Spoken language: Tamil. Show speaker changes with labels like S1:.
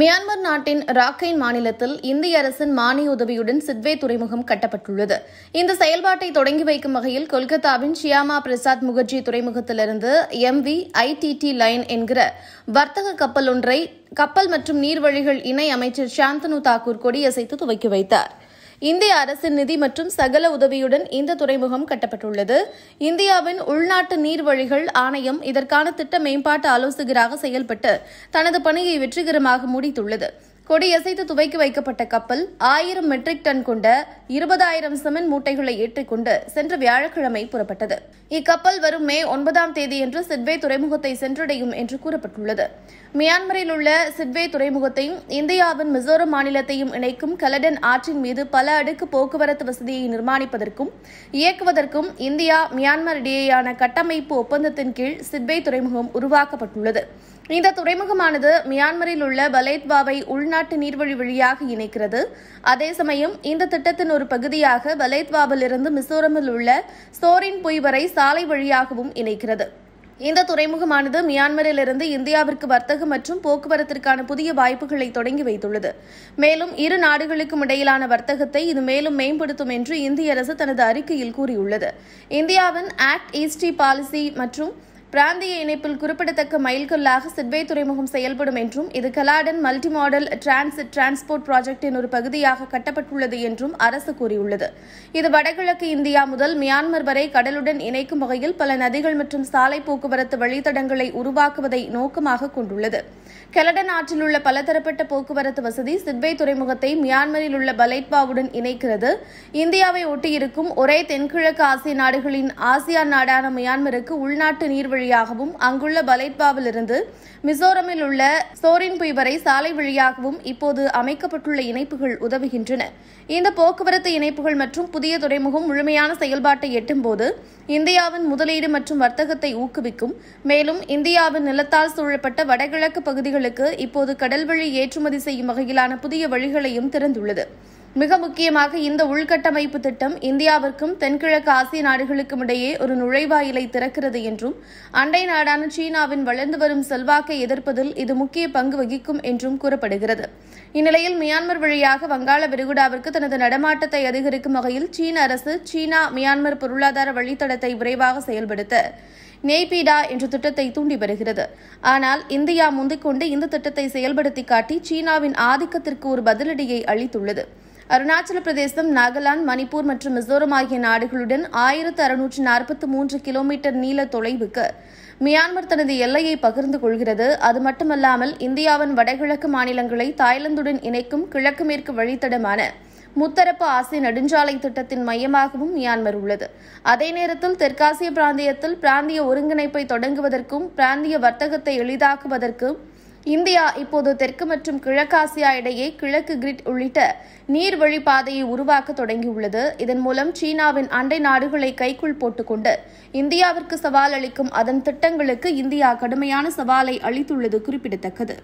S1: மியான்மர் நாட்டின் ராக்கைன் மாநிலத்தில் இந்திய அரசின் மானிய உதவியுடன் சித்வே துறைமுகம் கட்டப்பட்டுள்ளது இந்த செயல்பாட்டை தொடங்கி வைக்கும் வகையில் கொல்கத்தாவின் ஷியாமா பிரசாத் முகர்ஜி துறைமுகத்திலிருந்து எம்வி ஐடிடி லைன் என்கிற வர்த்தக கப்பல் ஒன்றை கப்பல் மற்றும் நீர்வழிகள் இணை அமைச்சர் சாந்தனு தாக்கூர் கொடியசைத்து துவக்கி வைத்தாா் இந்திய அரசின் நிதி மற்றும் சகல உதவியுடன் இந்த துறைமுகம் கட்டப்பட்டுள்ளது இந்தியாவின் உள்நாட்டு நீர்வழிகள் ஆணையம் இதற்கான திட்ட மேம்பாட்டு ஆலோசகராக செயல்பட்டு தனது பணியை வெற்றிகரமாக முடித்துள்ளது கொடியசைத்து துவைக்கி வைக்கப்பட்ட கப்பல் ஆயிரம் மெட்ரிக் டன் கொண்ட இருபதாயிரம் சிமெண்ட் மூட்டைகளை ஏற்றிக்கொண்டு சென்ற வியாழக்கிழமை புறப்பட்டது இக்கப்பல் வரும் மே ஒன்பதாம் தேதியன்று சிட்வே துறைமுகத்தை சென்றடையும் என்று கூறப்பட்டுள்ளது மியான்மரில் உள்ள சிட்வே துறைமுகத்தையும் இந்தியாவின் மிசோரம் மாநிலத்தையும் இணைக்கும் கலடன் ஆற்றின் மீது பல அடுக்கு போக்குவரத்து வசதியை நிர்மாணிப்பதற்கும் இயக்குவதற்கும் இந்தியா மியான்மர் இடையேயான கட்டமைப்பு ஒப்பந்தத்தின் கீழ் சிட்வே துறைமுகம் உருவாக்கப்பட்டுள்ளது இந்த துறைமுகமானது மியான்மரில் உள்ள பலேத்வாவை உள்நாட்டு நீர்வழி வழியாக இணைக்கிறது அதே சமயம் இந்த திட்டத்தின் ஒரு பகுதியாக பலேத்வாவிலிருந்து மிசோரமில் உள்ள சோரின் புய் வரை சாலை வழியாகவும் இணைக்கிறது இந்த துறைமுகமானது மியான்மரிலிருந்து இந்தியாவிற்கு வர்த்தகம் மற்றும் போக்குவரத்திற்கான புதிய வாய்ப்புகளை தொடங்கி வைத்துள்ளது மேலும் இரு நாடுகளுக்கும் இடையிலான வர்த்தகத்தை இது மேலும் மேம்படுத்தும் என்று இந்திய அரசு தனது அறிக்கையில் கூறியுள்ளது இந்தியாவின் ஆக்ட் ஈஸ்டி பாலிசி மற்றும் பிராந்திய இணைப்பில் குறிப்பிடத்தக்க மைல்கல்லாக சிட்வே துறைமுகம் செயல்படும் என்றும் இது Kaladan multi modal transit transport ப்ராஜெக்டின் ஒரு பகுதியாக கட்டப்பட்டுள்ளது என்றும் அரசு கூறியுள்ளது இது வடகிழக்கு இந்தியா முதல் மியான்மர் வரை கடலுடன் இணைக்கும் வகையில் பல நதிகள் மற்றும் சாலை போக்குவரத்து வழித்தடங்களை உருவாக்குவதை நோக்கமாக கொண்டுள்ளது கெலடன் ஆற்றில் உள்ள பலதரப்பட்ட போக்குவரத்து வசதி சிட்வே துறைமுகத்தை மியான்மரில் உள்ள பலைட்பாவுடன் இணைக்கிறது இந்தியாவை ஒட்டியிருக்கும் ஒரே தென்கிழக்கு ஆசிய நாடுகளின் ஆசியான் நாடான மியான்மருக்கு உள்நாட்டு நீர்வழி வழியாகவும் அங்குள்ள பலேட்பாவிலிருந்து மிசோரமில் உள்ள புய் வரை சாலை வழியாகவும் இப்போது அமைக்கப்பட்டுள்ள இணைப்புகள் உதவுகின்றன இந்த போக்குவரத்து இணைப்புகள் மற்றும் புதிய துறைமுகம் முழுமையான செயல்பாட்டை எட்டும்போது இந்தியாவின் முதலீடு மற்றும் வர்த்தகத்தை ஊக்குவிக்கும் மேலும் இந்தியாவின் நிலத்தால் சூழப்பட்ட வடகிழக்கு பகுதிகளுக்கு இப்போது கடல்வழி ஏற்றுமதி செய்யும் வகையிலான புதிய வழிகளையும் திறந்துள்ளது மிக முக்கியமாக இந்த உள்கட்டமைப்பு திட்டம் இந்தியாவிற்கும் தென்கிழக்கு ஆசிய நாடுகளுக்கும் இடையே ஒரு நுழைவாயிலை திறக்கிறது என்றும் அண்டை நாடான சீனாவின் வளர்ந்து வரும் செல்வாக்கை எதிர்ப்பதில் இது முக்கிய பங்கு வகிக்கும் என்றும் கூறப்படுகிறது இந்நிலையில் மியான்மர் வழியாக வங்காள விரிகுடாவிற்கு தனது நடமாட்டத்தை அதிகரிக்கும் வகையில் சீன அரசு சீனா மியான்மர் பொருளாதார வழித்தடத்தை விரைவாக செயல்படுத்த நேபிடா என்ற திட்டத்தை தூண்டி வருகிறது ஆனால் இந்தியா முந்திக்கொண்டு இந்த திட்டத்தை செயல்படுத்தி காட்டி சீனாவின் ஆதிக்கத்திற்கு ஒரு பதிலடியை அளித்துள்ளது அருணாச்சல பிரதேசம் நாகாலாந்து மணிப்பூர் மற்றும் மிசோரம் ஆகிய நாடுகளுடன் ஆயிரத்து அறுநூற்று நாற்பத்தி மூன்று கிலோமீட்டர் நீள தொலைவுக்கு மியான்மர் தனது எல்லையை பகிர்ந்து கொள்கிறது அது மட்டுமல்லாமல் இந்தியாவின் வடகிழக்கு மாநிலங்களை தாய்லாந்துடன் இணைக்கும் கிழக்கு மேற்கு வழித்தடமான முத்தரப்பு ஆசிய நெடுஞ்சாலை திட்டத்தின் மையமாகவும் மியான்மர் உள்ளது அதே நேரத்தில் தெற்காசிய பிராந்தியத்தில் பிராந்திய ஒருங்கிணைப்பை தொடங்குவதற்கும் பிராந்திய வர்த்தகத்தை எளிதாக்குவதற்கும் இந்தியா இப்போது தெற்கு மற்றும் கிழக்காசியா இடையே கிழக்கு கிரிட் உள்ளிட்ட நீர்வழி பாதையை உருவாக்க தொடங்கியுள்ளது இதன் மூலம் சீனாவின் அண்டை நாடுகளை கைக்குள் போட்டுக்கொண்டு இந்தியாவிற்கு சவால் அளிக்கும் அதன் திட்டங்களுக்கு இந்தியா கடுமையான சவாலை அளித்துள்ளது குறிப்பிடத்தக்கது